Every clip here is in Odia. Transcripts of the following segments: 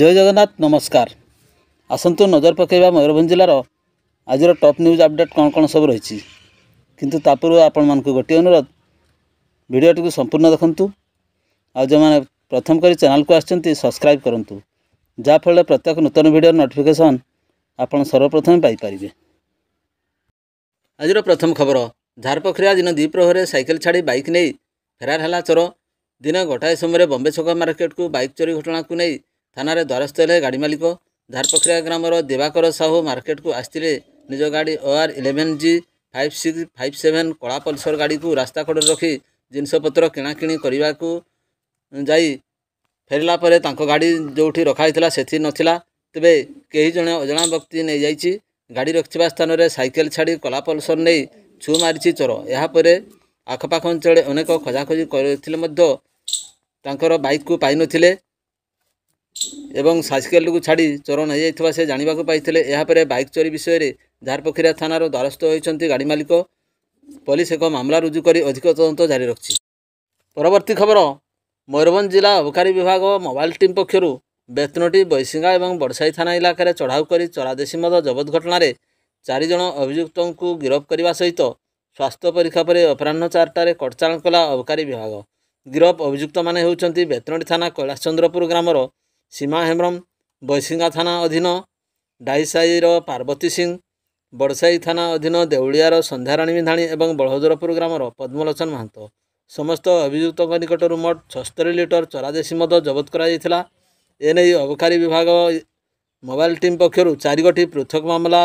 ଜୟ ଜଗନ୍ନାଥ ନମସ୍କାର ଆସନ୍ତୁ ନଜର ପକାଇବା ମୟୂରଭଞ୍ଜ ଜିଲ୍ଲାର ଆଜିର ଟପ୍ ନ୍ୟୁଜ୍ ଅପଡ଼େଟ୍ କ'ଣ କ'ଣ ସବୁ ରହିଛି କିନ୍ତୁ ତା ପୂର୍ବରୁ ଆପଣମାନଙ୍କୁ ଗୋଟିଏ ଅନୁରୋଧ ଭିଡ଼ିଓଟିକୁ ସମ୍ପୂର୍ଣ୍ଣ ଦେଖନ୍ତୁ ଆଉ ଯେଉଁମାନେ ପ୍ରଥମ କରି ଚ୍ୟାନେଲ୍କୁ ଆସିଛନ୍ତି ସବସ୍କ୍ରାଇବ୍ କରନ୍ତୁ ଯାହାଫଳରେ ପ୍ରତ୍ୟେକ ନୂତନ ଭିଡ଼ିଓ ନୋଟିଫିକେସନ୍ ଆପଣ ସର୍ବପ୍ରଥମେ ପାଇପାରିବେ ଆଜିର ପ୍ରଥମ ଖବର ଝାରପୋଖରିଆ ଦିନ ଦ୍ୱିପ୍ରହରେ ସାଇକେଲ ଛାଡ଼ି ବାଇକ୍ ନେଇ ଫେରାର ହେଲା ଚୋର ଦିନ ଗୋଟାଏ ସମୟରେ ବମ୍ବେ ଛକ ମାର୍କେଟକୁ ବାଇକ୍ ଚୋରି ଘଟଣାକୁ ନେଇ ଥାନାରେ ଦ୍ୱାରସ୍ଥ ହେଲେ ଗାଡ଼ି ମାଲିକ ଧାରପକ୍ରିଆ ଗ୍ରାମର ଦେବାକର ସାହୁ ମାର୍କେଟକୁ ଆସିଥିଲେ ନିଜ ଗାଡ଼ି O R eleven G five six five seven କଳା ପଲସର ଗାଡ଼ିକୁ ରାସ୍ତା କଡ଼ରେ ରଖି ଜିନିଷପତ୍ର କିଣାକିଣି କରିବାକୁ ଯାଇ ଫେରିଲା ପରେ ତାଙ୍କ ଗାଡ଼ି ଯେଉଁଠି ରଖାହୋଇଥିଲା ସେଥି ନଥିଲା ତେବେ କେହି ଜଣେ ଅଜଣା ବ୍ୟକ୍ତି ନେଇଯାଇଛି ଗାଡ଼ି ରଖିଥିବା ସ୍ଥାନରେ ସାଇକେଲ ଛାଡ଼ି କଳା ପଲସର ନେଇ ଛୁ ମାରିଛି ଚୋର ଏହାପରେ ଆଖପାଖ ଅଞ୍ଚଳରେ ଅନେକ ଖୋଜାଖୋଜି କରିଥିଲେ ମଧ୍ୟ ତାଙ୍କର ବାଇକ୍କୁ ପାଇନଥିଲେ ଏବଂ ସାଇକେଲକୁ ଛାଡ଼ି ଚୋରଣ ହୋଇଯାଇଥିବା ସେ ଜାଣିବାକୁ ପାଇଥିଲେ ଏହାପରେ ବାଇକ୍ ଚୋରି ବିଷୟରେ ଝାରପୋଖରିଆ ଥାନାର ଦ୍ୱାରସ୍ଥ ହୋଇଛନ୍ତି ଗାଡ଼ି ମାଲିକ ପୋଲିସ ଏକ ମାମଲା ରୁଜୁ କରି ଅଧିକ ତଦନ୍ତ ଜାରି ରଖିଛି ପରବର୍ତ୍ତୀ ଖବର ମୟୂରଭଞ୍ଜ ଜିଲ୍ଲା ଅବକାରୀ ବିଭାଗ ମୋବାଇଲ ଟିମ୍ ପକ୍ଷରୁ ବେତନଟି ବୈଶିଙ୍ଗା ଏବଂ ବଡ଼ସାହି ଥାନା ଇଲାକାରେ ଚଢ଼ାଉ କରି ଚରାଦେଶୀ ମଦ ଜବତ ଘଟଣାରେ ଚାରିଜଣ ଅଭିଯୁକ୍ତଙ୍କୁ ଗିରଫ କରିବା ସହିତ ସ୍ୱାସ୍ଥ୍ୟ ପରୀକ୍ଷା ପରେ ଅପରାହ୍ନ ଚାରିଟାରେ କଟଚାଳନ କଲା ଅବକାରୀ ବିଭାଗ ଗିରଫ ଅଭିଯୁକ୍ତମାନେ ହେଉଛନ୍ତି ବେତନଟି ଥାନା କୈଳାସଚନ୍ଦ୍ରପୁର ଗ୍ରାମର ସୀମା ହେମ୍ରମ ବୈସିଙ୍ଗା ଥାନା ଅଧୀନ ଡାଇସାଇର ପାର୍ବତୀ ସିଂ ବଡ଼ସାଇ ଥାନା ଅଧୀନ ଦେଉଳିଆର ସନ୍ଧ୍ୟାରାଣୀ ବିନ୍ଧାଣି ଏବଂ ବଳଭଦ୍ରପୁର ଗ୍ରାମର ପଦ୍ମଲୋଚନ ମହାନ୍ତ ସମସ୍ତ ଅଭିଯୁକ୍ତଙ୍କ ନିକଟରୁ ମୋଟ ଛସ୍ତରି ଲିଟର ଚରାଦେଶୀ ମଦ ଜବତ କରାଯାଇଥିଲା ଏନେଇ ଅବକାରୀ ବିଭାଗ ମୋବାଇଲ ଟିମ୍ ପକ୍ଷରୁ ଚାରିଗୋଟି ପୃଥକ ମାମଲା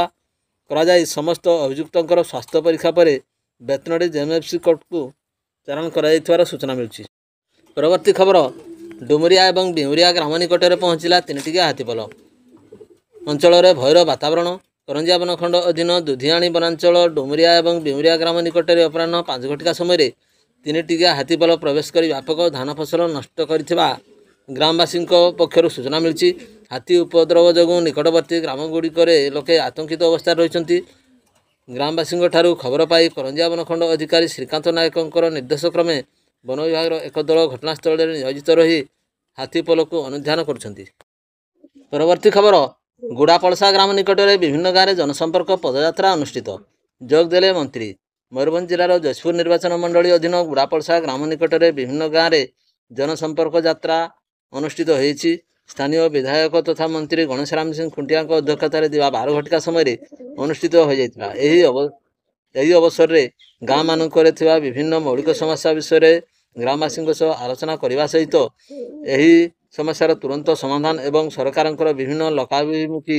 କରାଯାଇ ସମସ୍ତ ଅଭିଯୁକ୍ତଙ୍କର ସ୍ୱାସ୍ଥ୍ୟ ପରୀକ୍ଷା ପରେ ବେତନଡ଼ି ଜେଏମ୍ଏଫ୍ସି କୋର୍ଟକୁ ଚାଲାଣ କରାଯାଇଥିବାର ସୂଚନା ମିଳୁଛି ପରବର୍ତ୍ତୀ ଖବର ଡୁମୁରିଆ ଏବଂ ବିମୁରିଆ ଗ୍ରାମ ନିକଟରେ ପହଞ୍ଚିଲା ତିନିଟିକିଆ ହାତୀପଲ ଅଞ୍ଚଳରେ ଭୟର ବାତାବରଣ କରଞ୍ଜିଆ ବନଖଣ୍ଡ ଅଧୀନ ଦୁଧିଆଣି ବନାଞ୍ଚଳ ଡୁମୁରିଆ ଏବଂ ବିମୁରିଆ ଗ୍ରାମ ନିକଟରେ ଅପରାହ୍ନ ପାଞ୍ଚ ଘଟିକା ସମୟରେ ତିନିଟିକିଆ ହାତୀପଲ ପ୍ରବେଶ କରି ବ୍ୟାପକ ଧାନ ଫସଲ ନଷ୍ଟ କରିଥିବା ଗ୍ରାମବାସୀଙ୍କ ପକ୍ଷରୁ ସୂଚନା ମିଳିଛି ହାତୀ ଉପଦ୍ରବ ଯୋଗୁଁ ନିକଟବର୍ତ୍ତୀ ଗ୍ରାମଗୁଡ଼ିକରେ ଲୋକେ ଆତଙ୍କିତ ଅବସ୍ଥାରେ ରହିଛନ୍ତି ଗ୍ରାମବାସୀଙ୍କ ଠାରୁ ଖବର ପାଇ କରଞ୍ଜିଆ ବନଖଣ୍ଡ ଅଧିକାରୀ ଶ୍ରୀକାନ୍ତ ନାୟକଙ୍କର ନିର୍ଦ୍ଦେଶକ୍ରମେ ବନ ବିଭାଗର ଏକ ଦଳ ଘଟଣାସ୍ଥଳରେ ନିୟୋଜିତ ରହି ହାତୀ ପୋଲକୁ ଅନୁଧ୍ୟାନ କରୁଛନ୍ତି ପରବର୍ତ୍ତୀ ଖବର ଗୁଡ଼ାପଳସା ଗ୍ରାମ ନିକଟରେ ବିଭିନ୍ନ ଗାଁରେ ଜନସମ୍ପର୍କ ପଦଯାତ୍ରା ଅନୁଷ୍ଠିତ ଯୋଗ ଦେଲେ ମନ୍ତ୍ରୀ ମୟୂରଭଞ୍ଜ ଜିଲ୍ଲାର ଯଶପୁର ନିର୍ବାଚନ ମଣ୍ଡଳୀ ଅଧୀନ ଗୁଡ଼ାପଳସା ଗ୍ରାମ ନିକଟରେ ବିଭିନ୍ନ ଗାଁରେ ଜନସମ୍ପର୍କ ଯାତ୍ରା ଅନୁଷ୍ଠିତ ହୋଇଛି ସ୍ଥାନୀୟ ବିଧାୟକ ତଥା ମନ୍ତ୍ରୀ ଗଣେଶରାମ ସିଂହ ଖୁଣ୍ଟିଆଙ୍କ ଅଧ୍ୟକ୍ଷତାରେ ଥିବା ବାର ଘଟିକା ସମୟରେ ଅନୁଷ୍ଠିତ ହୋଇଯାଇଥିଲା ଏହି ଅବସରରେ ଗାଁମାନଙ୍କରେ ଥିବା ବିଭିନ୍ନ ମୌଳିକ ସମସ୍ୟା ବିଷୟରେ ଗ୍ରାମବାସୀଙ୍କ ସହ ଆଲୋଚନା କରିବା ସହିତ ଏହି ସମସ୍ୟାର ତୁରନ୍ତ ସମାଧାନ ଏବଂ ସରକାରଙ୍କର ବିଭିନ୍ନ ଲୋକାଭିମୁଖୀ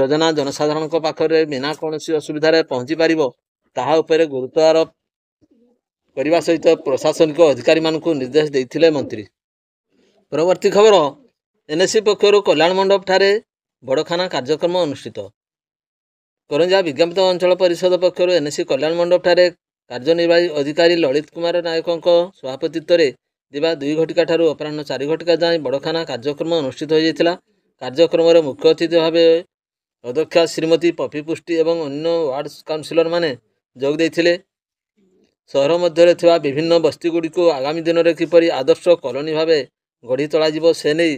ଯୋଜନା ଜନସାଧାରଣଙ୍କ ପାଖରେ ବିନା କୌଣସି ଅସୁବିଧାରେ ପହଞ୍ଚିପାରିବ ତାହା ଉପରେ ଗୁରୁତ୍ୱ ଆରୋପ କରିବା ସହିତ ପ୍ରଶାସନିକ ଅଧିକାରୀମାନଙ୍କୁ ନିର୍ଦ୍ଦେଶ ଦେଇଥିଲେ ମନ୍ତ୍ରୀ ପରବର୍ତ୍ତୀ ଖବର ଏନ୍ଏସି ପକ୍ଷରୁ କଲ୍ୟାଣ ମଣ୍ଡପଠାରେ ବଡ଼ଖାନା କାର୍ଯ୍ୟକ୍ରମ ଅନୁଷ୍ଠିତ କରଞ୍ଜା ବିଜ୍ଞପ୍ତ ଅଞ୍ଚଳ ପରିଷଦ ପକ୍ଷରୁ ଏନ୍ଏସି କଲ୍ୟାଣ ମଣ୍ଡପଠାରେ କାର୍ଯ୍ୟନିର୍ବାହୀ ଅଧିକାରୀ ଲଳିତ କୁମାର ନାୟକଙ୍କ ସଭାପତିତ୍ୱରେ ଦିବା ଦୁଇ ଘଟିକାଠାରୁ ଅପରାହ୍ନ ଚାରି ଘଟିକା ଯାଏଁ ବଡ଼ଖାନା କାର୍ଯ୍ୟକ୍ରମ ଅନୁଷ୍ଠିତ ହୋଇଯାଇଥିଲା କାର୍ଯ୍ୟକ୍ରମରେ ମୁଖ୍ୟ ଅତିଥି ଭାବେ ଅଧ୍ୟକ୍ଷା ଶ୍ରୀମତୀ ପପି ପୁଷ୍ଟି ଏବଂ ଅନ୍ୟ ୱାର୍ଡ଼ କାଉନସିଲରମାନେ ଯୋଗ ଦେଇଥିଲେ ସହର ମଧ୍ୟରେ ଥିବା ବିଭିନ୍ନ ବସ୍ତିଗୁଡ଼ିକୁ ଆଗାମୀ ଦିନରେ କିପରି ଆଦର୍ଶ କଲୋନୀ ଭାବେ ଗଢ଼ି ତୋଳାଯିବ ସେ ନେଇ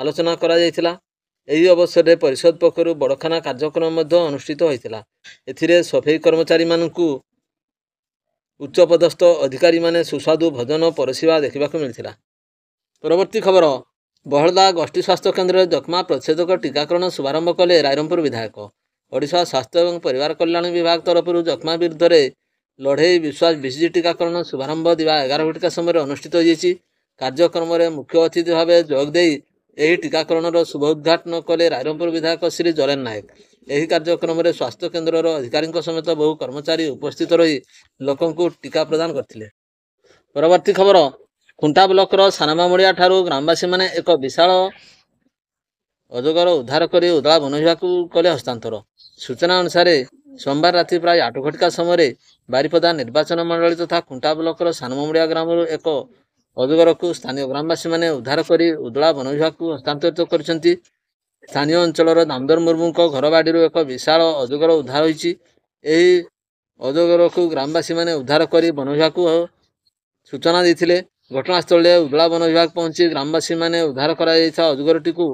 ଆଲୋଚନା କରାଯାଇଥିଲା ଏହି ଅବସରରେ ପରିଷଦ ପକ୍ଷରୁ ବଡ଼ଖାନା କାର୍ଯ୍ୟକ୍ରମ ମଧ୍ୟ ଅନୁଷ୍ଠିତ ହୋଇଥିଲା ଏଥିରେ ସଫେଇ କର୍ମଚାରୀମାନଙ୍କୁ ଉଚ୍ଚପଦସ୍ଥ ଅଧିକାରୀମାନେ ସୁସ୍ୱାଦୁ ଭୋଜନ ପରସିବା ଦେଖିବାକୁ ମିଳିଥିଲା ପରବର୍ତ୍ତୀ ଖବର ବହଳଦା ଗୋଷ୍ଠୀ ସ୍ୱାସ୍ଥ୍ୟ କେନ୍ଦ୍ରରେ ଯକ୍ଷ୍ମା ପ୍ରତିଷେଧକ ଟିକାକରଣ ଶୁଭାରମ୍ଭ କଲେ ରାଇରମ୍ପୁର ବିଧାୟକ ଓଡ଼ିଶା ସ୍ୱାସ୍ଥ୍ୟ ଏବଂ ପରିବାର କଲ୍ୟାଣ ବିଭାଗ ତରଫରୁ ଯକ୍ଷ୍ମା ବିରୁଦ୍ଧରେ ଲଢ଼େଇ ବିଶ୍ୱାସ ବିସିଜି ଟିକାକରଣ ଶୁଭାରମ୍ଭ ଦିବା ଏଗାର ଘଟିକା ସମୟରେ ଅନୁଷ୍ଠିତ ହୋଇଯାଇଛି କାର୍ଯ୍ୟକ୍ରମରେ ମୁଖ୍ୟ ଅତିଥି ଭାବେ ଯୋଗ ଦେଇ ଏହି ଟିକାକରଣର ଶୁଭ ଉଦ୍ଘାଟନ କଲେ ରାଇରମ୍ପୁର ବିଧାୟକ ଶ୍ରୀ ଜରେନ୍ ନାୟକ ଏହି କାର୍ଯ୍ୟକ୍ରମରେ ସ୍ୱାସ୍ଥ୍ୟ କେନ୍ଦ୍ରର ଅଧିକାରୀଙ୍କ ସମେତ ବହୁ କର୍ମଚାରୀ ଉପସ୍ଥିତ ରହି ଲୋକଙ୍କୁ ଟିକା ପ୍ରଦାନ କରିଥିଲେ ପରବର୍ତ୍ତୀ ଖବର ଖୁଣ୍ଟା ବ୍ଲକର ସାନମାମୁଳିଆ ଠାରୁ ଗ୍ରାମବାସୀମାନେ ଏକ ବିଶାଳ ଅଜଗର ଉଦ୍ଧାର କରି ଉଦଳା ବନ କଲେ ହସ୍ତାନ୍ତର ସୂଚନା ଅନୁସାରେ ସୋମବାର ରାତି ପ୍ରାୟ ଆଠ ଘଟିକା ସମୟରେ ବାରିପଦା ନିର୍ବାଚନ ମଣ୍ଡଳୀ ତଥା ଖୁଣ୍ଟା ବ୍ଲକର ସାନମାମୁଳିଆ ଗ୍ରାମରୁ ଏକ ଅଜଗରକୁ ସ୍ଥାନୀୟ ଗ୍ରାମବାସୀମାନେ ଉଦ୍ଧାର କରି ଉଦଳା ବନ ହସ୍ତାନ୍ତରିତ କରିଛନ୍ତି ସ୍ଥାନୀୟ ଅଞ୍ଚଳର ଦାମୋଦର ମୁର୍ମୁଙ୍କ ଘର ବାଡ଼ିରୁ ଏକ ବିଶାଳ ଅଜଗର ଉଦ୍ଧାର ହୋଇଛି ଏହି ଅଜଗରକୁ ଗ୍ରାମବାସୀମାନେ ଉଦ୍ଧାର କରି ବନ ବିଭାଗକୁ ସୂଚନା ଦେଇଥିଲେ ଘଟଣାସ୍ଥଳରେ ଉଦଳା ବନ ବିଭାଗ ପହଞ୍ଚି ଗ୍ରାମବାସୀମାନେ ଉଦ୍ଧାର କରାଯାଇଥିବା ଅଜଗରଟିକୁ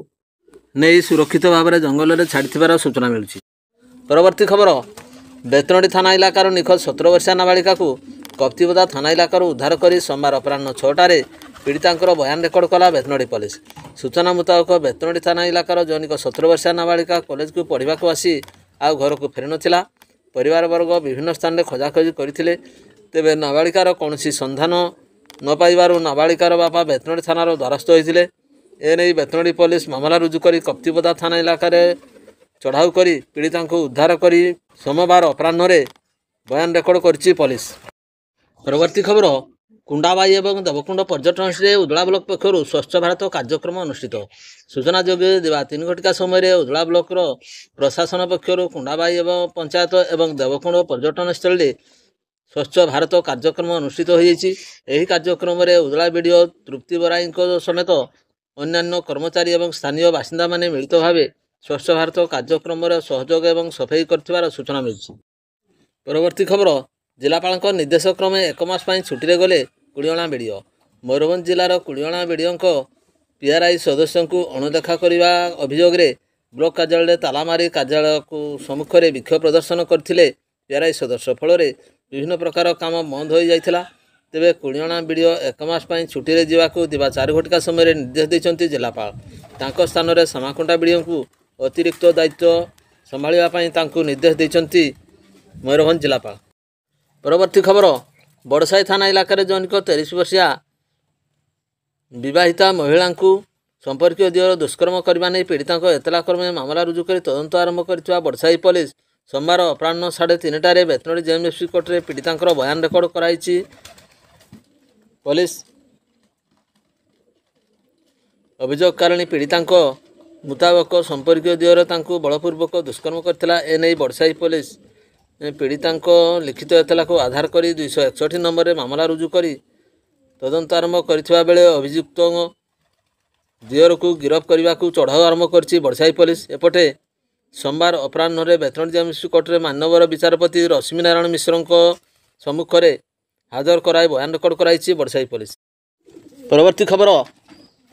ନେଇ ସୁରକ୍ଷିତ ଭାବରେ ଜଙ୍ଗଲରେ ଛାଡ଼ିଥିବାର ସୂଚନା ମିଳୁଛି ପରବର୍ତ୍ତୀ ଖବର ବେତନଡ଼ି ଥାନା ଇଲାକାର ନିଖୋଜ ସତର ବର୍ଷିଆ ନାବାଳିକାକୁ କପ୍ତିପଦା ଥାନା ଇଲାକାରୁ ଉଦ୍ଧାର କରି ସୋମବାର ଅପରାହ୍ନ ଛଅଟାରେ ପୀଡ଼ିତାଙ୍କର ବୟାନ ରେକର୍ଡ କଲା ବେତନଡ଼ି ପୋଲିସ ସୂଚନା ମୁତାବକ ବେତନଡ଼ି ଥାନା ଇଲାକାର ଜନିକ ସତର ବର୍ଷିଆ ନାବାଳିକା କଲେଜକୁ ପଢ଼ିବାକୁ ଆସି ଆଉ ଘରକୁ ଫେରିନଥିଲା ପରିବାରବର୍ଗ ବିଭିନ୍ନ ସ୍ଥାନରେ ଖୋଜାଖୋଜି କରିଥିଲେ ତେବେ ନାବାଳିକାର କୌଣସି ସନ୍ଧାନ ନ ପାଇବାରୁ ନାବାଳିକାର ବାପା ବେତନଡ଼ି ଥାନାର ଦ୍ୱାରସ୍ଥ ହୋଇଥିଲେ ଏନେଇ ବେତନଡ଼ି ପୋଲିସ ମାମଲା ରୁଜୁ କରି କପ୍ତିପଦା ଥାନା ଇଲାକାରେ ଚଢ଼ାଉ କରି ପୀଡ଼ିତାଙ୍କୁ ଉଦ୍ଧାର କରି ସୋମବାର ଅପରାହ୍ନରେ ବୟାନ ରେକର୍ଡ କରିଛି ପୋଲିସ ପରବର୍ତ୍ତୀ ଖବର କୁଣ୍ଡାବାଇ ଏବଂ ଦେବକୁଣ୍ଡ ପର୍ଯ୍ୟଟନସ୍ଥଳୀରେ ଉଦଳା ବ୍ଲକ ପକ୍ଷରୁ ସ୍ୱଚ୍ଛ ଭାରତ କାର୍ଯ୍ୟକ୍ରମ ଅନୁଷ୍ଠିତ ସୂଚନା ଯୋଗାଇ ଦେବା ତିନି ଘଟିକା ସମୟରେ ଉଦଳା ବ୍ଲକର ପ୍ରଶାସନ ପକ୍ଷରୁ କୁଣ୍ଡାବାଇ ଏବଂ ପଞ୍ଚାୟତ ଏବଂ ଦେବକୁଣ୍ଡ ପର୍ଯ୍ୟଟନସ୍ଥଳୀରେ ସ୍ୱଚ୍ଛ ଭାରତ କାର୍ଯ୍ୟକ୍ରମ ଅନୁଷ୍ଠିତ ହୋଇଯାଇଛି ଏହି କାର୍ଯ୍ୟକ୍ରମରେ ଉଦଳା ବି ଡି ଓ ତୃପ୍ତି ବରାଇଙ୍କ ସମେତ ଅନ୍ୟାନ୍ୟ କର୍ମଚାରୀ ଏବଂ ସ୍ଥାନୀୟ ବାସିନ୍ଦାମାନେ ମିଳିତ ଭାବେ ସ୍ୱଚ୍ଛ ଭାରତ କାର୍ଯ୍ୟକ୍ରମରେ ସହଯୋଗ ଏବଂ ସଫେଇ କରିଥିବାର ସୂଚନା ମିଳିଛି ପରବର୍ତ୍ତୀ ଖବର ଜିଲ୍ଲାପାଳଙ୍କ ନିର୍ଦ୍ଦେଶ କ୍ରମେ ଏକ ମାସ ପାଇଁ ଛୁଟିରେ ଗଲେ କୁଳିଅଣା ବିଡ଼ିଓ ମୟୂରଭଞ୍ଜ ଜିଲ୍ଲାର କୁଳିଅଣା ବିଡ଼ିଓଙ୍କ ପି ଆର୍ ଆଇ ସଦସ୍ୟଙ୍କୁ ଅଣଦେଖା କରିବା ଅଭିଯୋଗରେ ବ୍ଲକ୍ କାର୍ଯ୍ୟାଳୟରେ ତାଲା ମାରି କାର୍ଯ୍ୟାଳୟକୁ ସମ୍ମୁଖରେ ବିକ୍ଷୋଭ ପ୍ରଦର୍ଶନ କରିଥିଲେ ପି ଆର୍ ଆଇ ସଦସ୍ୟ ଫଳରେ ବିଭିନ୍ନ ପ୍ରକାର କାମ ବନ୍ଦ ହୋଇଯାଇଥିଲା ତେବେ କୁଳିଅଣା ବିଡ଼ିଓ ଏକ ମାସ ପାଇଁ ଛୁଟିରେ ଯିବାକୁ ଥିବା ଚାରି ଘଟିକା ସମୟରେ ନିର୍ଦ୍ଦେଶ ଦେଇଛନ୍ତି ଜିଲ୍ଲାପାଳ ତାଙ୍କ ସ୍ଥାନରେ ସାମାକୁଣ୍ଟା ବିଡ଼ିଓଙ୍କୁ ଅତିରିକ୍ତ ଦାୟିତ୍ୱ ସମ୍ଭାଳିବା ପାଇଁ ତାଙ୍କୁ ନିର୍ଦ୍ଦେଶ ଦେଇଛନ୍ତି ମୟୂରଭଞ୍ଜ ଜିଲ୍ଲାପାଳ ପରବର୍ତ୍ତୀ ଖବର ବଡ଼ସାହି ଥାନା ଇଲାକାରେ ଜନିକ ତେଇଶ ବର୍ଷିଆ ବିବାହିତା ମହିଳାଙ୍କୁ ସମ୍ପର୍କୀୟ ଦିଅର ଦୁଷ୍କର୍ମ କରିବା ନେଇ ପୀଡ଼ିତାଙ୍କ ଏତଲାକ୍ରମେ ମାମଲା ରୁଜୁ କରି ତଦନ୍ତ ଆରମ୍ଭ କରିଥିବା ବଡ଼ସାହି ପୋଲିସ ସୋମବାର ଅପରାହ୍ନ ସାଢ଼େ ତିନିଟାରେ ବେତନଳୀ ଜେଏମ୍ଏଫ୍ସି କୋର୍ଟରେ ପୀଡ଼ିତାଙ୍କର ବୟାନ ରେକର୍ଡ କରାଇଛି ପୋଲିସ ଅଭିଯୋଗକାରିଣୀ ପୀଡ଼ିତାଙ୍କ ମୁତାବକ ସମ୍ପର୍କୀୟ ଦିଅର ତାଙ୍କୁ ବଳପୂର୍ବକ ଦୁଷ୍କର୍ମ କରିଥିଲା ଏନେଇ ବଡ଼ସାହି ପୋଲିସ ପୀଡ଼ିତାଙ୍କ ଲିଖିତ ଏତଲାକୁ ଆଧାର କରି ଦୁଇଶହ ଏକଷଠି ନମ୍ବରରେ ମାମଲା ରୁଜୁ କରି ତଦନ୍ତ ଆରମ୍ଭ କରିଥିବା ବେଳେ ଅଭିଯୁକ୍ତ ଦିଅରକୁ ଗିରଫ କରିବାକୁ ଚଢ଼ାଉ ଆରମ୍ଭ କରିଛି ବଡ଼ସାହି ପୋଲିସ ଏପଟେ ସୋମବାର ଅପରାହ୍ନରେ ବେତନ ଜାମିଶ୍ରୀ କୋର୍ଟରେ ମାନ୍ୟବର ବିଚାରପତି ରଶ୍ମୀ ନାରାୟଣ ମିଶ୍ରଙ୍କ ସମ୍ମୁଖରେ ହାଜର କରାଇ ବୟାନ ରେକର୍ଡ଼ କରାଇଛି ବଡ଼ସାହି ପୋଲିସ ପରବର୍ତ୍ତୀ ଖବର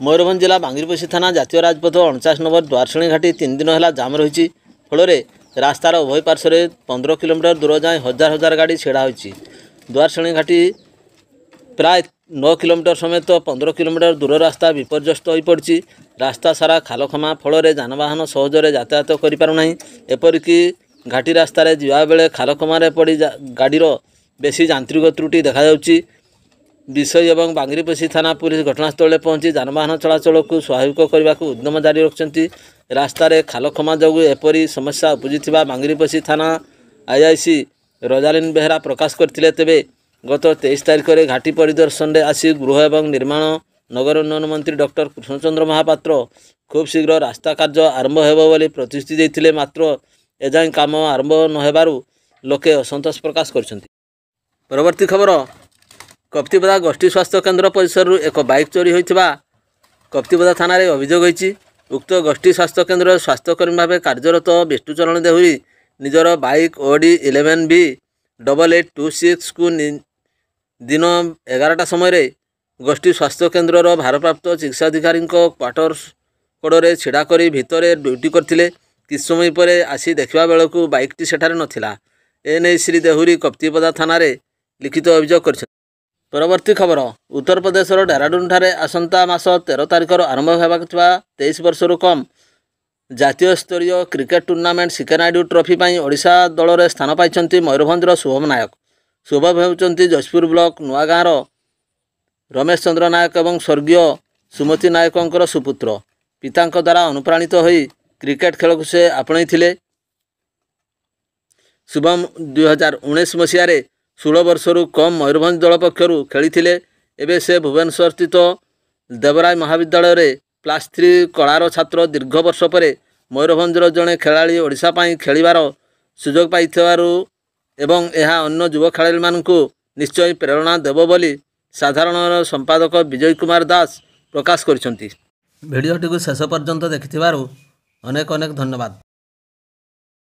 ମୟୂରଭଞ୍ଜ ଜିଲ୍ଲା ବାଙ୍ଗିରପୋଷି ଥାନା ଜାତୀୟ ରାଜପଥ ଅଣଚାଶ ନମ୍ବର ଦ୍ୱାରଶିଣୀ ଘାଟି ତିନି ଦିନ ହେଲା ଜାମ୍ ରହିଛି ଫଳରେ ରାସ୍ତାର ଉଭୟ ପାର୍ଶ୍ୱରେ ପନ୍ଦର କିଲୋମିଟର ଦୂର ଯାଏଁ ହଜାର ହଜାର ଗାଡ଼ି ଛିଡ଼ା ହୋଇଛି ଦୁଆରଶେଣୀ ଘାଟି ପ୍ରାୟ ନଅ କିଲୋମିଟର ସମେତ ପନ୍ଦର କିଲୋମିଟର ଦୂର ରାସ୍ତା ବିପର୍ଯ୍ୟସ୍ତ ହୋଇପଡ଼ିଛି ରାସ୍ତା ସାରା ଖାଲଖମା ଫଳରେ ଯାନବାହନ ସହଜରେ ଯାତାୟାତ କରିପାରୁନାହିଁ ଏପରିକି ଘାଟି ରାସ୍ତାରେ ଯିବାବେଳେ ଖାଲଖମାରେ ପଡ଼ି ଗାଡ଼ିର ବେଶୀ ଯାନ୍ତ୍ରିକ ତ୍ରୁଟି ଦେଖାଯାଉଛି ବିଷୟ ଏବଂ ବାଙ୍ଗିରିପୋଷି ଥାନା ପୁଲିସ୍ ଘଟଣାସ୍ଥଳରେ ପହଞ୍ଚି ଯାନବାହନ ଚଳାଚଳକୁ ସ୍ୱାଭାବିକ କରିବାକୁ ଉଦ୍ୟମ ଜାରି ରଖିଛନ୍ତି ରାସ୍ତାରେ ଖାଲଖମା ଯୋଗୁଁ ଏପରି ସମସ୍ୟା ଉପୁଜିଥିବା ବାଙ୍ଗିରିପୋଷି ଥାନା I I C Rajalin Behera ପ୍ରକାଶ କରିଥିଲେ ତେବେ ଗତ ତେଇଶ ତାରିଖରେ ଘାଟି ପରିଦର୍ଶନରେ ଆସି ଗୃହ ଏବଂ ନିର୍ମାଣ ନଗର ଉନ୍ନୟନ ମନ୍ତ୍ରୀ ଡକ୍ଟର କୃଷ୍ଣଚନ୍ଦ୍ର ମହାପାତ୍ର ଖୁବ୍ ଶୀଘ୍ର ରାସ୍ତା କାର୍ଯ୍ୟ ଆରମ୍ଭ ହେବ ବୋଲି ପ୍ରତିଶ୍ରୁତି ଦେଇଥିଲେ ମାତ୍ର ଏଯାଏଁ କାମ ଆରମ୍ଭ ନ ହେବାରୁ ଲୋକେ ଅସନ୍ତୋଷ ପ୍ରକାଶ କରିଛନ୍ତି ପରବର୍ତ୍ତୀ ଖବର କପ୍ତିପଦା ଗୋଷ୍ଠୀ ସ୍ୱାସ୍ଥ୍ୟ କେନ୍ଦ୍ର ପରିସରରୁ ଏକ ବାଇକ୍ ଚୋରି ହୋଇଥିବା କପ୍ତିପଦା ଥାନାରେ ଅଭିଯୋଗ ହୋଇଛି ଉକ୍ତ ଗୋଷ୍ଠୀ ସ୍ୱାସ୍ଥ୍ୟ କେନ୍ଦ୍ରର ସ୍ୱାସ୍ଥ୍ୟକର୍ମୀ ଭାବେ କାର୍ଯ୍ୟରତ ବିଷ୍ଣୁଚରଣ ଦେହୁରୀ ନିଜର bike OD eleven B double eight two ସିକ୍ସକୁ ଦିନ ଏଗାରଟା ସମୟରେ ଗୋଷ୍ଠୀ ସ୍ୱାସ୍ଥ୍ୟ କେନ୍ଦ୍ରର ଭାରପ୍ରାପ୍ତ ଚିକିତ୍ସାଧିକାରୀଙ୍କ କ୍ୱାର୍ଟର କୋଡ଼ରେ ଛିଡ଼ା କରି ଭିତରେ ଡ୍ୟୁଟି କରିଥିଲେ କିଛି ସମୟ ପରେ ଆସି ଦେଖିବା ବେଳକୁ ବାଇକ୍ଟି ସେଠାରେ ନଥିଲା ଏନେଇ ଶ୍ରୀ ଦେହୁରୀ କପ୍ତିପଦା ଥାନାରେ লিখিত অভিযোগ করেছেন ପରବର୍ତ୍ତୀ ଖବର ଉତ୍ତରପ୍ରଦେଶର ଡେରାଡୁନ୍ଠାରେ ଆସନ୍ତା ମାସ ତେର ତାରିଖରୁ ଆରମ୍ଭ ହେବାକୁ ଥିବା ତେଇଶ ବର୍ଷରୁ କମ୍ ଜାତୀୟ ସ୍ତରୀୟ କ୍ରିକେଟ୍ ଟୁର୍ଣ୍ଣାମେଣ୍ଟ ସିକେନାଇଡ଼ୁ ଟ୍ରଫି ପାଇଁ ଓଡ଼ିଶା ଦଳରେ ସ୍ଥାନ ପାଇଛନ୍ତି ମୟୂରଭଞ୍ଜର ଶୁଭମ ନାୟକ ଶୁଭମ ହେଉଛନ୍ତି ଯଶପୁର ବ୍ଲକ୍ ନୂଆଗାଁର ରମେଶ ଚନ୍ଦ୍ର ନାୟକ ଏବଂ ସ୍ୱର୍ଗୀୟ ସୁମତି ନାୟକଙ୍କର ସୁପୁତ୍ର ପିତାଙ୍କ ଦ୍ୱାରା ଅନୁପ୍ରାଣିତ ହୋଇ କ୍ରିକେଟ୍ ଖେଳକୁ ସେ ଆପଣେଇଥିଲେ ଶୁଭମ ଦୁଇହଜାର ଉଣେଇଶ ମସିହାରେ ଷୋହଳ ବର୍ଷରୁ କମ୍ ମୟୂରଭଞ୍ଜ ଦଳ ପକ୍ଷରୁ ଖେଳିଥିଲେ ଏବେ ସେ ଭୁବନେଶ୍ୱରସ୍ଥିତ ଦେବରାୟ ମହାବିଦ୍ୟାଳୟରେ ପ୍ଲାସ୍ ଥ୍ରୀ କଳାର ଛାତ୍ର ଦୀର୍ଘ ବର୍ଷ ପରେ ମୟୂରଭଞ୍ଜର ଜଣେ ଖେଳାଳି ଓଡ଼ିଶା ପାଇଁ ଖେଳିବାର ସୁଯୋଗ ପାଇଥିବାରୁ ଏବଂ ଏହା ଅନ୍ୟ ଯୁବ ଖେଳାଳିମାନଙ୍କୁ ନିଶ୍ଚୟ ପ୍ରେରଣା ଦେବ ବୋଲି ସାଧାରଣ ସମ୍ପାଦକ ବିଜୟ କୁମାର ଦାସ ପ୍ରକାଶ କରିଛନ୍ତି ଭିଡ଼ିଓଟିକୁ ଶେଷ ପର୍ଯ୍ୟନ୍ତ ଦେଖିଥିବାରୁ ଅନେକ ଅନେକ ଧନ୍ୟବାଦ